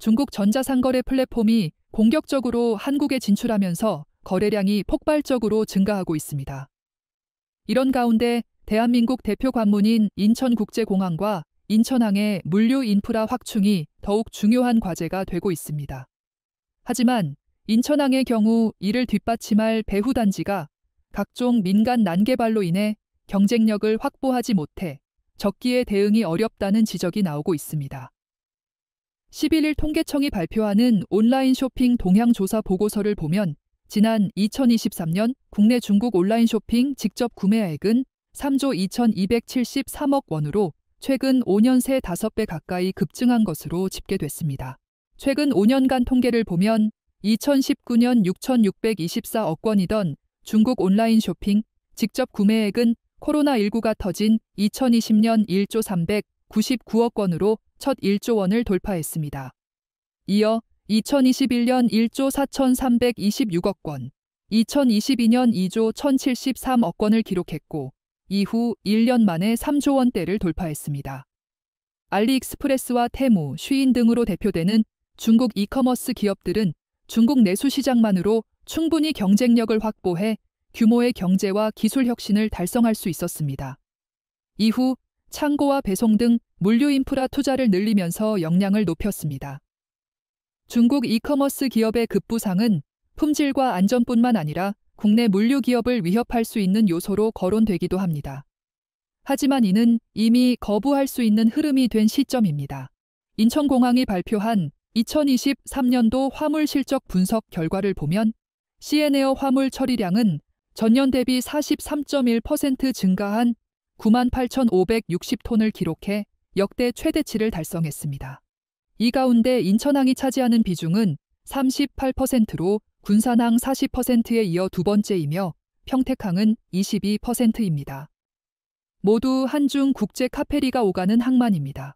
중국 전자상거래 플랫폼이 공격적으로 한국에 진출하면서 거래량이 폭발적으로 증가하고 있습니다. 이런 가운데 대한민국 대표 관문인 인천국제공항과 인천항의 물류 인프라 확충이 더욱 중요한 과제가 되고 있습니다. 하지만 인천항의 경우 이를 뒷받침할 배후단지가 각종 민간 난개발로 인해 경쟁력을 확보하지 못해 적기에 대응이 어렵다는 지적이 나오고 있습니다. 11일 통계청이 발표하는 온라인 쇼핑 동향 조사 보고서를 보면 지난 2023년 국내 중국 온라인 쇼핑 직접 구매액은 3조 2273억 원으로 최근 5년 새 5배 가까이 급증한 것으로 집계됐습니다. 최근 5년간 통계를 보면 2019년 6,624억 원이던 중국 온라인 쇼핑 직접 구매액은 코로나19가 터진 2020년 1조 399억 원으로 첫 1조 원을 돌파했습니다. 이어 2021년 1조 4,326억 원, 2022년 2조 1,073억 원을 기록했고 이후 1년 만에 3조 원대를 돌파했습니다. 알리익스프레스와 테무, 쉬인 등으로 대표되는 중국 이커머스 기업들은 중국 내수 시장만으로 충분히 경쟁력을 확보해 규모의 경제와 기술 혁신을 달성할 수 있었습니다. 이후 창고와 배송 등 물류 인프라 투자를 늘리면서 역량을 높였습니다. 중국 이커머스 기업의 급부상은 품질과 안전뿐만 아니라 국내 물류 기업을 위협할 수 있는 요소로 거론되기도 합니다. 하지만 이는 이미 거부할 수 있는 흐름이 된 시점입니다. 인천공항이 발표한 2023년도 화물 실적 분석 결과를 보면 CN에어 화물 처리량은 전년 대비 43.1% 증가한 98,560톤을 기록해 역대 최대치를 달성했습니다. 이 가운데 인천항이 차지하는 비중은 38%로 군산항 40%에 이어 두 번째이며 평택항은 22%입니다. 모두 한중 국제 카페리가 오가는 항만입니다.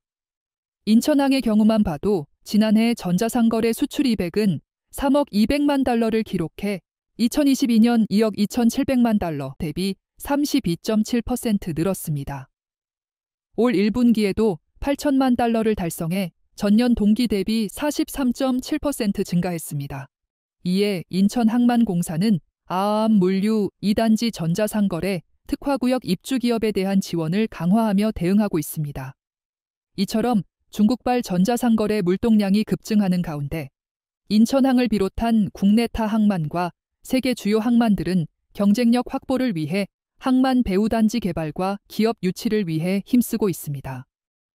인천항의 경우만 봐도 지난해 전자상거래 수출 200은 3억 200만 달러를 기록해 2022년 2억 2,700만 달러 대비 32.7% 늘었습니다. 올 1분기에도 8천만 달러를 달성해 전년 동기 대비 43.7% 증가했습니다. 이에 인천항만공사는 아암 물류 2단지 전자상거래 특화구역 입주기업에 대한 지원을 강화하며 대응하고 있습니다. 이처럼 중국발 전자상거래 물동량이 급증하는 가운데 인천항을 비롯한 국내 타 항만과 세계 주요 항만들은 경쟁력 확보를 위해 항만 배우단지 개발과 기업 유치를 위해 힘쓰고 있습니다.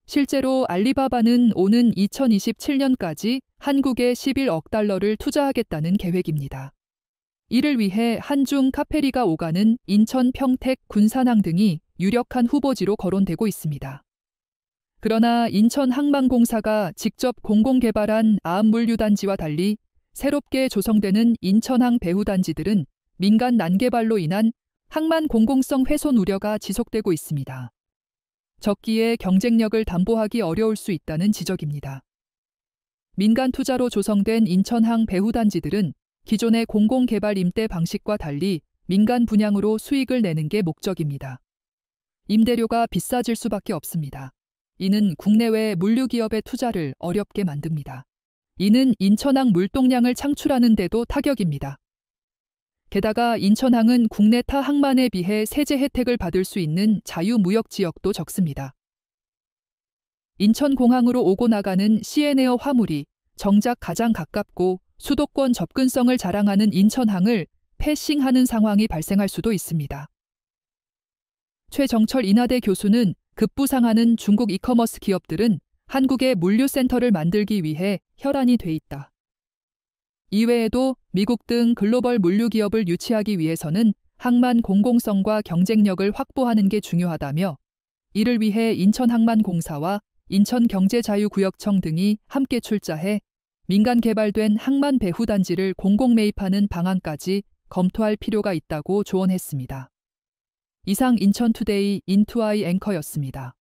실제로 알리바바는 오는 2027년까지 한국에 11억 달러를 투자하겠다는 계획입니다. 이를 위해 한중 카페리가 오가는 인천 평택 군산항 등이 유력한 후보지로 거론되고 있습니다. 그러나 인천항만공사가 직접 공공개발한 암물류단지와 달리 새롭게 조성되는 인천항 배후단지들은 민간 난개발로 인한 항만 공공성 훼손 우려가 지속되고 있습니다. 적기에 경쟁력을 담보하기 어려울 수 있다는 지적입니다. 민간 투자로 조성된 인천항 배후단지들은 기존의 공공개발 임대 방식과 달리 민간 분양으로 수익을 내는 게 목적입니다. 임대료가 비싸질 수밖에 없습니다. 이는 국내외 물류기업의 투자를 어렵게 만듭니다. 이는 인천항 물동량을 창출하는 데도 타격입니다. 게다가 인천항은 국내 타 항만에 비해 세제 혜택을 받을 수 있는 자유무역 지역도 적습니다. 인천공항으로 오고 나가는 시에네어 화물이 정작 가장 가깝고 수도권 접근성을 자랑하는 인천항을 패싱하는 상황이 발생할 수도 있습니다. 최정철 인하대 교수는 급부상하는 중국 이커머스 기업들은 한국의 물류센터를 만들기 위해 혈안이 돼 있다. 이외에도 미국 등 글로벌 물류기업을 유치하기 위해서는 항만 공공성과 경쟁력을 확보하는 게 중요하다며 이를 위해 인천항만공사와 인천경제자유구역청 등이 함께 출자해 민간 개발된 항만 배후 단지를 공공 매입하는 방안까지 검토할 필요가 있다고 조언했습니다. 이상 인천투데이 인투아이 앵커였습니다.